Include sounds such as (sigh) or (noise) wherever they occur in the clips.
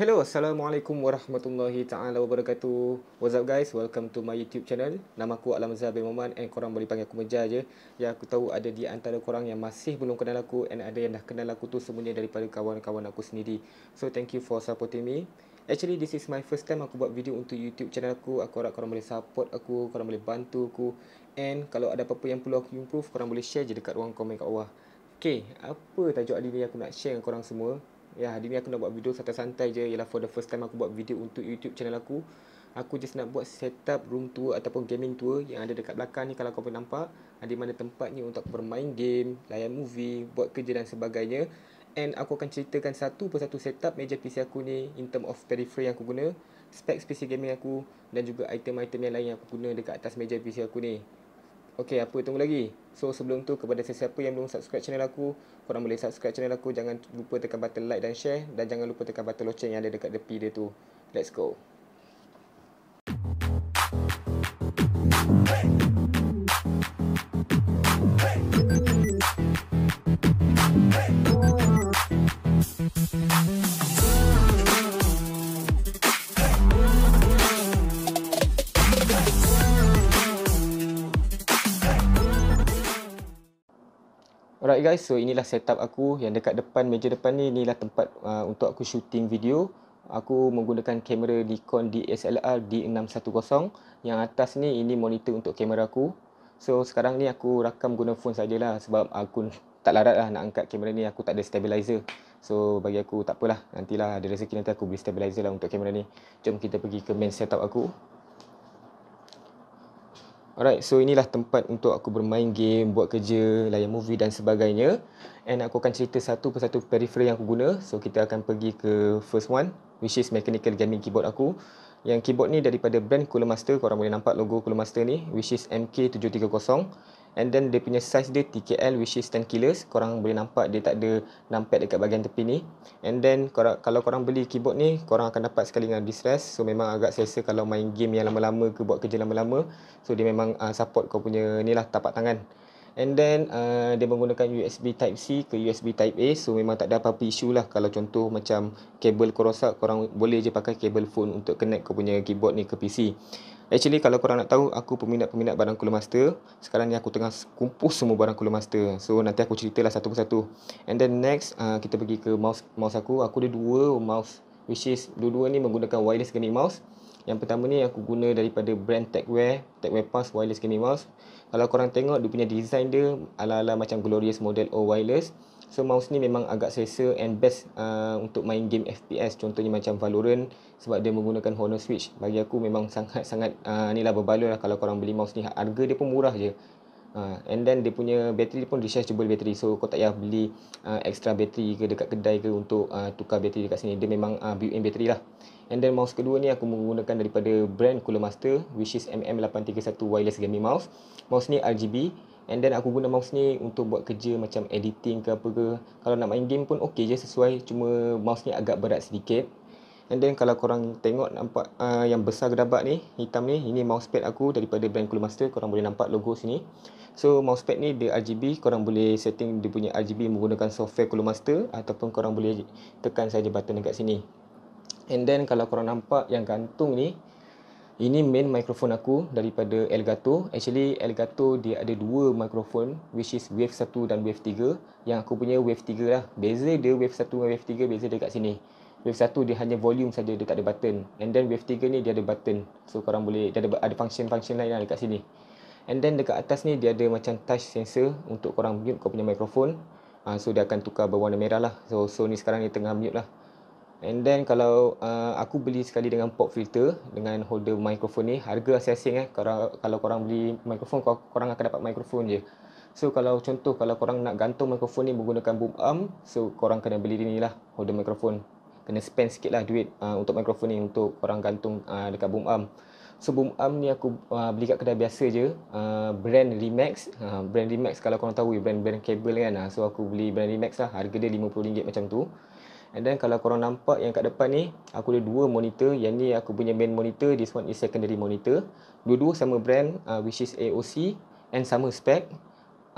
Hello, Assalamualaikum Warahmatullahi Ta'ala Wabarakatuh What's up guys, welcome to my YouTube channel Nama aku Alam Zah bin Muhammad And korang boleh panggil aku Mejar je Ya, aku tahu ada di antara korang yang masih belum kenal aku And ada yang dah kenal aku tu semuanya daripada kawan-kawan aku sendiri So, thank you for supporting me Actually, this is my first time aku buat video untuk YouTube channel aku Aku harap korang boleh support aku, korang boleh bantu aku And kalau ada apa-apa yang perlu aku improve Korang boleh share je dekat ruang komen kat bawah Okay, apa tajuk hari ni aku nak share dengan korang semua Ya, hari ni aku nak buat video santai-santai je Ialah for the first time aku buat video untuk YouTube channel aku Aku just nak buat setup room tour ataupun gaming tour Yang ada dekat belakang ni kalau kau boleh nampak Di mana tempatnya untuk bermain game, layan movie, buat kerja dan sebagainya And aku akan ceritakan satu persatu setup meja PC aku ni In term of periphery yang aku guna Specs PC gaming aku Dan juga item-item yang lain yang aku guna dekat atas meja PC aku ni Okey, apa tunggu lagi? So sebelum tu kepada sesiapa yang belum subscribe channel aku, korang boleh subscribe channel aku. Jangan lupa tekan button like dan share dan jangan lupa tekan button loceng yang ada dekat depi dia tu. Let's go. alright guys so inilah setup aku yang dekat depan meja depan ni inilah tempat uh, untuk aku shooting video aku menggunakan kamera Nikon DSLR D610 yang atas ni ini monitor untuk kamera aku so sekarang ni aku rakam guna phone sajalah sebab aku tak larat lah nak angkat kamera ni aku tak ada stabilizer so bagi aku tak apalah nantilah ada rezeki nanti aku beli stabilizer lah untuk kamera ni jom kita pergi ke main setup aku Alright, so inilah tempat untuk aku bermain game, buat kerja, layan movie dan sebagainya. And aku akan cerita satu persatu peripheral yang aku guna. So kita akan pergi ke first one, which is mechanical gaming keyboard aku. Yang keyboard ni daripada brand Cooler Master, korang boleh nampak logo Cooler Master ni, which is MK730 and then dia punya size dia TKL which is 10 kilos korang boleh nampak dia tak ada numpad dekat bahagian tepi ni and then korang, kalau korang beli keyboard ni korang akan dapat sekali dengan distress so memang agak selesa kalau main game yang lama-lama ke buat kerja lama-lama so dia memang uh, support korang punya ni lah tapak tangan And then uh, dia menggunakan USB Type-C ke USB Type-A So memang tak ada apa-apa isu lah Kalau contoh macam kabel kau rosak Korang boleh je pakai kabel phone untuk connect kau punya keyboard ni ke PC Actually kalau korang nak tahu Aku peminat-peminat barang Cooler Master Sekarang ni aku tengah kumpul semua barang Cooler Master So nanti aku ceritalah satu persatu And then next uh, kita pergi ke mouse mouse aku Aku ada dua mouse Which is dua-dua ni menggunakan wireless gaming mouse Yang pertama ni aku guna daripada brand Techwear Techwear Pass Wireless Gaming Mouse kalau korang tengok dia punya design dia ala-ala macam glorious model O wireless so mouse ni memang agak selesa and best uh, untuk main game FPS contohnya macam Valorant sebab dia menggunakan Honor Switch bagi aku memang sangat-sangat uh, ni lah berbaloi lah kalau korang beli mouse ni harga dia pun murah je uh, and then dia punya bateri pun rechargeable bateri so kau tak payah beli uh, extra bateri ke dekat kedai ke untuk uh, tukar bateri dekat sini dia memang uh, built-in bateri lah And then mouse kedua ni aku menggunakan daripada brand Cooler Master which is MM831 wireless gaming mouse. Mouse ni RGB and then aku guna mouse ni untuk buat kerja macam editing ke apa ke. Kalau nak main game pun okey je sesuai cuma mouse ni agak berat sedikit. And then kalau korang tengok nampak uh, yang besar gedabak ni, hitam ni, ini mousepad aku daripada brand Cooler Master. Korang boleh nampak logo sini. So mousepad ni dia RGB, korang boleh setting dia punya RGB menggunakan software Cooler Master ataupun korang boleh tekan saja button dekat sini. And then kalau korang nampak yang gantung ni ini main microphone aku daripada Elgato. Actually Elgato dia ada dua microphone which is wave 1 dan wave 3 yang aku punya wave 3 lah. Beza dia wave 1 dan wave 3 beza dia kat sini. Wave 1 dia hanya volume saja dia tak ada button. And then wave 3 ni dia ada button. So korang boleh dia ada ada function-function lain lah dekat sini. And then dekat atas ni dia ada macam touch sensor untuk korang mute kau punya microphone. Uh, so dia akan tukar berwarna merah lah. So so ni sekarang ni tengah mute lah. And then kalau uh, aku beli sekali dengan pop filter dengan holder mikrofon ni harga assessing asing eh kalau kalau korang beli mikrofon kor- korang akan dapat mikrofon je. So kalau contoh kalau korang nak gantung mikrofon ni menggunakan boom arm, so korang kena beli ni lah holder mikrofon. Kena spend sikit lah duit uh, untuk mikrofon ni untuk korang gantung uh, dekat boom arm. So boom arm ni aku uh, beli kat kedai biasa je uh, Brand Remax uh, Brand Remax kalau korang tahu brand-brand kabel kan uh. So aku beli brand Remax lah Harga dia RM50 macam tu And then kalau korang nampak yang kat depan ni Aku ada dua monitor Yang ni aku punya main monitor This one is secondary monitor Dua-dua sama brand uh, Which is AOC And sama spec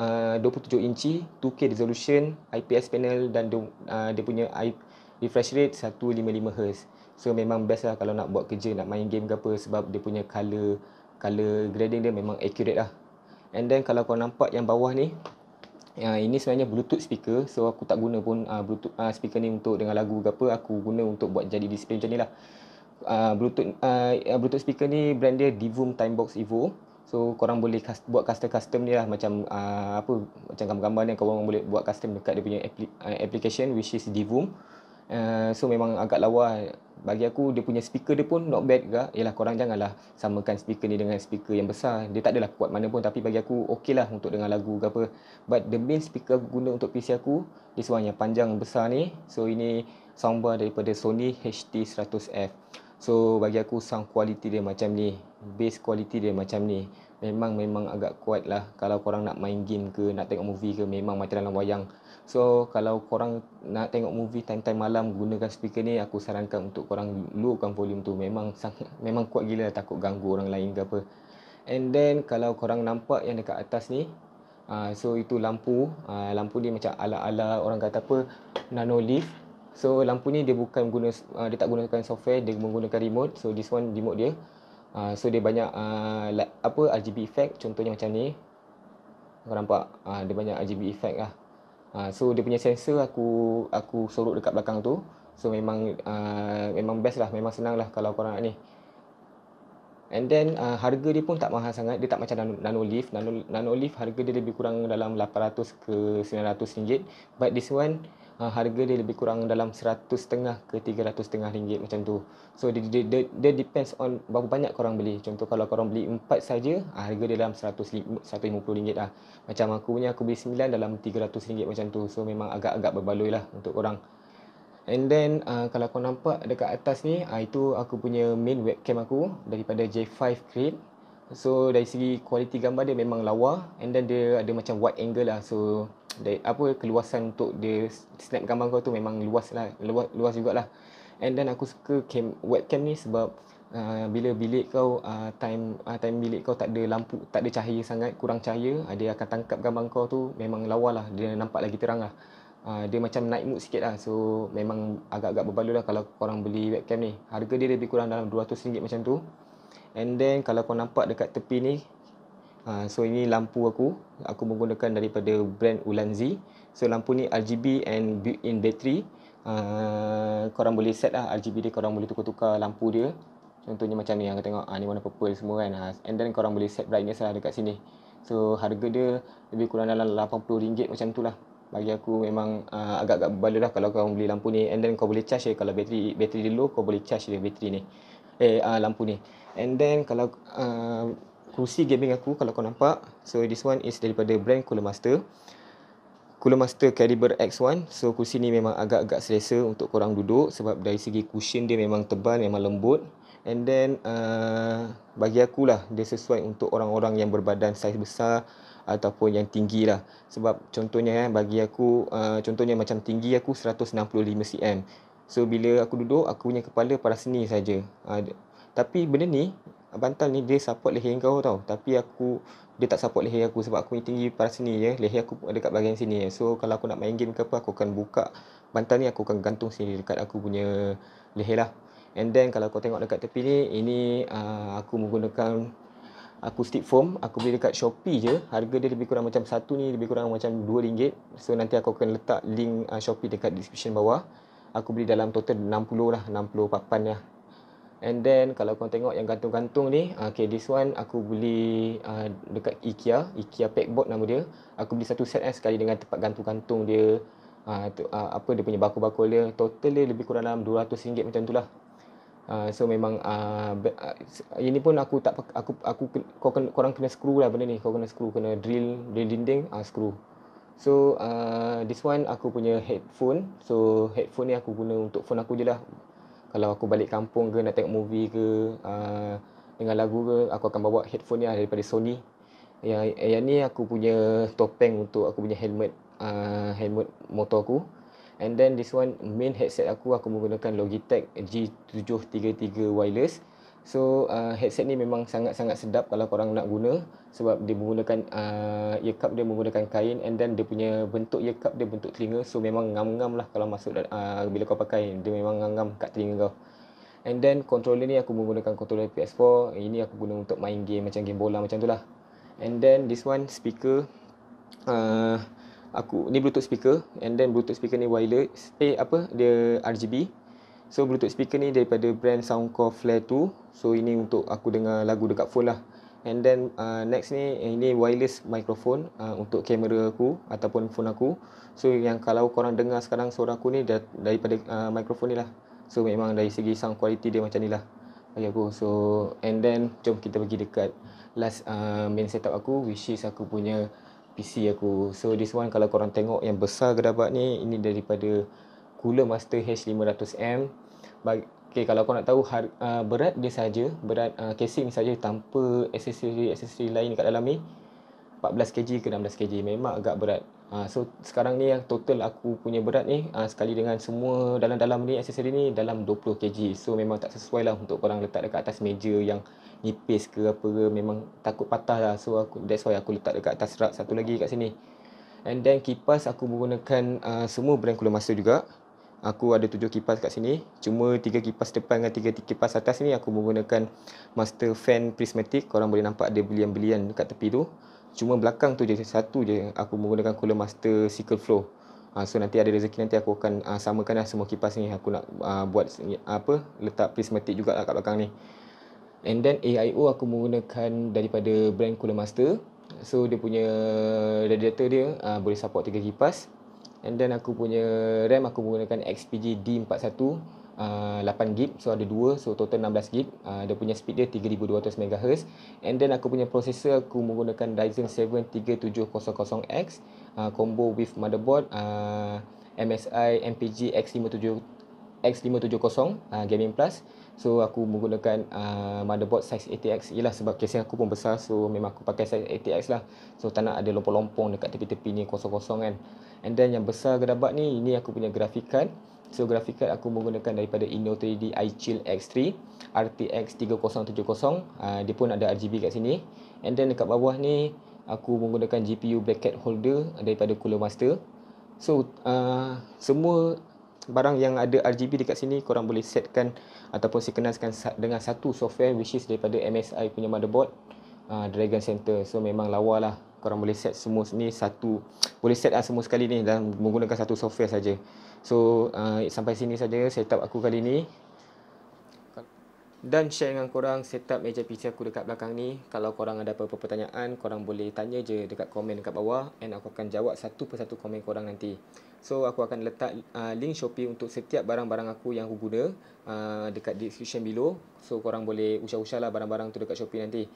uh, 27 inci 2K resolution IPS panel Dan uh, dia punya I- refresh rate 155Hz So memang best lah kalau nak buat kerja Nak main game ke apa Sebab dia punya color Color grading dia memang accurate lah And then kalau kau nampak yang bawah ni yang ini sebenarnya bluetooth speaker so aku tak guna pun uh, bluetooth uh, speaker ni untuk dengar lagu ke apa aku guna untuk buat jadi display macam ni lah uh, bluetooth uh, bluetooth speaker ni brand dia Divum Timebox Evo so korang boleh kas- buat custom-custom ni lah macam uh, apa macam gambar-gambar ni korang boleh buat custom dekat dia punya apl- uh, application which is Divum Eh, so memang agak lawa bagi aku dia punya speaker dia pun not bad juga ialah korang janganlah samakan speaker ni dengan speaker yang besar dia tak adalah kuat mana pun tapi bagi aku okay lah untuk dengar lagu ke apa but the main speaker aku guna untuk PC aku this one yang panjang besar ni so ini soundbar daripada Sony ht 100 f so bagi aku sound quality dia macam ni bass quality dia macam ni memang memang agak kuat lah kalau korang nak main game ke nak tengok movie ke memang macam dalam wayang So kalau korang nak tengok movie time-time malam gunakan speaker ni aku sarankan untuk korang lowkan volume tu memang sangat memang kuat gila takut ganggu orang lain ke apa. And then kalau korang nampak yang dekat atas ni uh, so itu lampu uh, lampu ni macam ala-ala orang kata apa nano leaf. So lampu ni dia bukan guna uh, dia tak gunakan software dia menggunakan remote. So this one remote dia. Uh, so dia banyak uh, la- apa RGB effect contohnya macam ni. Korang nampak uh, dia banyak RGB effect lah. Uh, so dia punya sensor aku aku sorok dekat belakang tu. So memang uh, memang best lah, memang senang lah kalau korang nak ni. And then uh, harga dia pun tak mahal sangat. Dia tak macam Nano, Nano Leaf. Nano, Nano Leaf harga dia lebih kurang dalam 800 ke 900 ringgit. But this one Ah, harga dia lebih kurang dalam seratus setengah ke tiga ratus setengah ringgit macam tu. So dia, dia, dia, dia depends on berapa banyak korang beli. Contoh kalau korang beli empat saja, ah, harga dia dalam lima puluh ringgit lah. Macam aku punya aku beli sembilan dalam tiga ratus ringgit macam tu. So memang agak-agak berbaloi lah untuk orang. And then uh, kalau korang nampak dekat atas ni, uh, itu aku punya main webcam aku daripada J5 Create. So dari segi kualiti gambar dia memang lawa and then dia ada macam wide angle lah. So (tsk) dari apa keluasan untuk dia snap gambar kau tu memang luas lah. Luas luas juga lah. And then aku suka cam, webcam ni sebab uh, bila bilik kau uh, time uh, time bilik kau tak ada lampu, tak ada cahaya sangat, kurang cahaya, uh, dia akan tangkap gambar kau tu memang lawa lah. Dia nampak lagi terang lah. Uh, dia macam night mood sikit lah. So memang agak-agak berbaloi lah kalau korang beli webcam ni. Harga dia lebih kurang dalam RM200 macam tu and then kalau kau nampak dekat tepi ni uh, so ini lampu aku aku menggunakan daripada brand Ulanzi so lampu ni RGB and built-in battery uh, korang boleh set lah RGB dia korang boleh tukar-tukar lampu dia contohnya macam ni yang ah, kau tengok uh, ni warna purple semua kan uh, and then korang boleh set brightness lah dekat sini so harga dia lebih kurang dalam RM80 macam tu lah bagi aku memang uh, agak-agak berbaloi lah kalau kau beli lampu ni and then kau boleh charge dia kalau bateri bateri dia low kau boleh charge dia bateri ni eh uh, lampu ni and then kalau uh, kerusi gaming aku kalau kau nampak so this one is daripada brand Cooler Master Cooler Master Caliber X1 so kerusi ni memang agak-agak selesa untuk korang duduk sebab dari segi cushion dia memang tebal memang lembut and then uh, bagi aku lah dia sesuai untuk orang-orang yang berbadan saiz besar ataupun yang tinggi lah sebab contohnya eh, bagi aku uh, contohnya macam tinggi aku 165 cm So bila aku duduk aku punya kepala pada sini saja. Ha, tapi benda ni bantal ni dia support leher kau tau. Tapi aku dia tak support leher aku sebab aku ni tinggi pada sini ya. Leher aku dekat bahagian sini ya. So kalau aku nak main game ke apa aku akan buka bantal ni aku akan gantung sini dekat aku punya leher lah. And then kalau kau tengok dekat tepi ni ini uh, aku menggunakan aku stick foam aku beli dekat Shopee je harga dia lebih kurang macam satu ni lebih kurang macam RM2 so nanti aku akan letak link uh, Shopee dekat description bawah aku beli dalam total 60 lah 60 papan lah and then kalau kau tengok yang gantung-gantung ni ah, okay this one aku beli uh, dekat IKEA IKEA pegboard nama dia aku beli satu set eh, sekali dengan tempat gantung-gantung dia uh, tu, uh, apa dia punya bakul-bakul dia total dia lebih kurang dalam RM200 macam tu lah Uh, so memang uh, ini pun aku tak aku aku, aku korang kena screw lah benda ni korang kena screw kena drill drill dinding uh, screw So uh, this one aku punya headphone So headphone ni aku guna untuk phone aku je lah Kalau aku balik kampung ke nak tengok movie ke uh, Dengan lagu ke aku akan bawa headphone ni lah daripada Sony yang, yang ni aku punya topeng untuk aku punya helmet uh, Helmet motor aku And then this one main headset aku aku menggunakan Logitech G733 wireless So uh, headset ni memang sangat-sangat sedap kalau korang nak guna sebab dia menggunakan uh, ear cup dia menggunakan kain and then dia punya bentuk ear cup dia bentuk telinga so memang ngam-ngam lah kalau masuk dan, uh, bila kau pakai dia memang ngam-ngam kat telinga kau and then controller ni aku menggunakan controller PS4 ini aku guna untuk main game macam game bola macam tu lah and then this one speaker uh, aku ni bluetooth speaker and then bluetooth speaker ni wireless eh apa dia RGB So bluetooth speaker ni daripada brand Soundcore Flare 2 So ini untuk aku dengar lagu dekat phone lah And then uh, next ni, eh, ini wireless microphone uh, untuk kamera aku ataupun phone aku So yang kalau korang dengar sekarang suara aku ni dar daripada uh, microphone ni lah So memang dari segi sound quality dia macam ni lah Okay aku, so and then jom kita pergi dekat last uh, main setup aku Which is aku punya PC aku So this one kalau korang tengok yang besar gedabat ni Ini daripada Cooler Master H500M okay, kalau kau nak tahu har, uh, berat dia saja berat uh, casing saja tanpa aksesori aksesori lain kat dalam ni 14 kg ke 16 kg memang agak berat uh, so sekarang ni yang total aku punya berat ni uh, sekali dengan semua dalam-dalam ni aksesori ni dalam 20 kg so memang tak sesuai lah untuk orang letak dekat atas meja yang nipis ke apa ke memang takut patah lah so aku, that's why aku letak dekat atas rak satu lagi kat sini and then kipas aku menggunakan uh, semua brand cooler master juga aku ada tujuh kipas kat sini cuma tiga kipas depan dengan tiga kipas atas ni aku menggunakan master fan prismatic korang boleh nampak ada belian-belian kat tepi tu cuma belakang tu je satu je aku menggunakan cooler master circle flow ha, so nanti ada rezeki nanti aku akan uh, samakan lah semua kipas ni aku nak uh, buat uh, apa letak prismatic juga lah kat belakang ni and then AIO aku menggunakan daripada brand cooler master so dia punya radiator dia uh, boleh support tiga kipas and then aku punya RAM aku menggunakan XPG D41 uh, 8GB so ada 2 so total 16GB uh, dia punya speed dia 3200MHz and then aku punya processor aku menggunakan Ryzen 7 3700X uh, combo with motherboard uh, MSI MPG X570 X570 uh, ah, Gaming Plus So aku menggunakan uh, motherboard size ATX Yelah sebab kesin aku pun besar So memang aku pakai size ATX lah So tak nak ada lompong-lompong dekat tepi-tepi ni kosong-kosong kan And then yang besar gedabak ni Ini aku punya grafik card So grafik card aku menggunakan daripada Inno 3D iChill X3 RTX 3070 uh, Dia pun ada RGB kat sini And then dekat bawah ni Aku menggunakan GPU bracket holder daripada Cooler Master So uh, semua barang yang ada RGB dekat sini korang boleh setkan ataupun sinkronaskan dengan satu software which is daripada MSI punya motherboard uh, Dragon Center so memang lawa lah korang boleh set semua ni satu boleh set lah semua sekali ni dan menggunakan satu software saja so uh, sampai sini saja setup aku kali ni dan share dengan korang setup meja PC aku dekat belakang ni. Kalau korang ada apa-apa pertanyaan, korang boleh tanya je dekat komen dekat bawah and aku akan jawab satu persatu komen korang nanti. So aku akan letak uh, link Shopee untuk setiap barang-barang aku yang aku guna uh, dekat description below. So korang boleh usah usah lah barang-barang tu dekat Shopee nanti.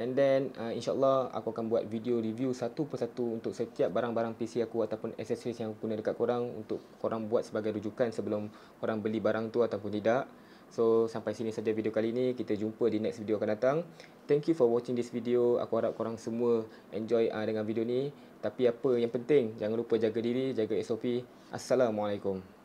And then uh, insyaAllah aku akan buat video review satu persatu untuk setiap barang-barang PC aku ataupun accessories yang aku guna dekat korang untuk korang buat sebagai rujukan sebelum korang beli barang tu ataupun tidak. So sampai sini saja video kali ini. Kita jumpa di next video akan datang. Thank you for watching this video. Aku harap korang semua enjoy uh, dengan video ni. Tapi apa yang penting, jangan lupa jaga diri, jaga SOP. Assalamualaikum.